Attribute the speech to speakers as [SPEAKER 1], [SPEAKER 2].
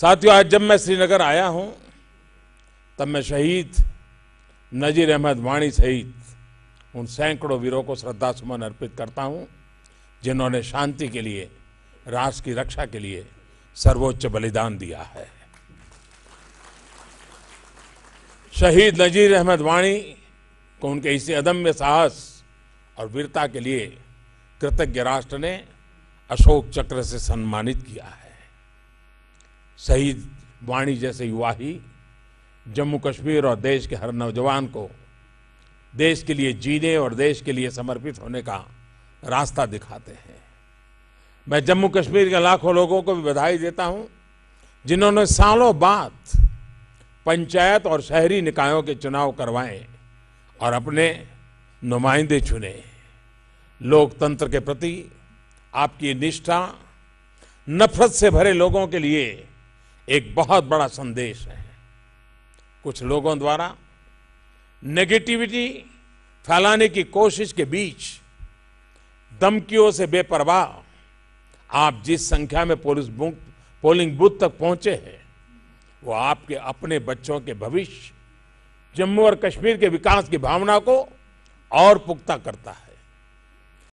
[SPEAKER 1] साथियों आज जब मैं श्रीनगर आया हूं तब मैं शहीद नजीर अहमद वाणी सहित उन सैकड़ों वीरों को श्रद्धा सुमन अर्पित करता हूं जिन्होंने शांति के लिए राष्ट्र की रक्षा के लिए सर्वोच्च बलिदान दिया है शहीद नजीर अहमद वाणी को उनके इसी अदम्य साहस और वीरता के लिए कृतज्ञ राष्ट्र ने अशोक चक्र से सम्मानित किया है शहीद वाणी जैसे युवा ही जम्मू कश्मीर और देश के हर नौजवान को देश के लिए जीने और देश के लिए समर्पित होने का रास्ता दिखाते हैं मैं जम्मू कश्मीर के लाखों लोगों को भी बधाई देता हूं जिन्होंने सालों बाद पंचायत और शहरी निकायों के चुनाव करवाए और अपने नुमाइंदे चुने लोकतंत्र के प्रति आपकी निष्ठा नफरत से भरे लोगों के लिए एक बहुत बड़ा संदेश है कुछ लोगों द्वारा नेगेटिविटी फैलाने की कोशिश के बीच धमकियों से बेपरवाह आप जिस संख्या में पोलिस पोलिंग बूथ तक पहुंचे हैं वो आपके अपने बच्चों के भविष्य जम्मू और कश्मीर के विकास की भावना को और पुख्ता करता है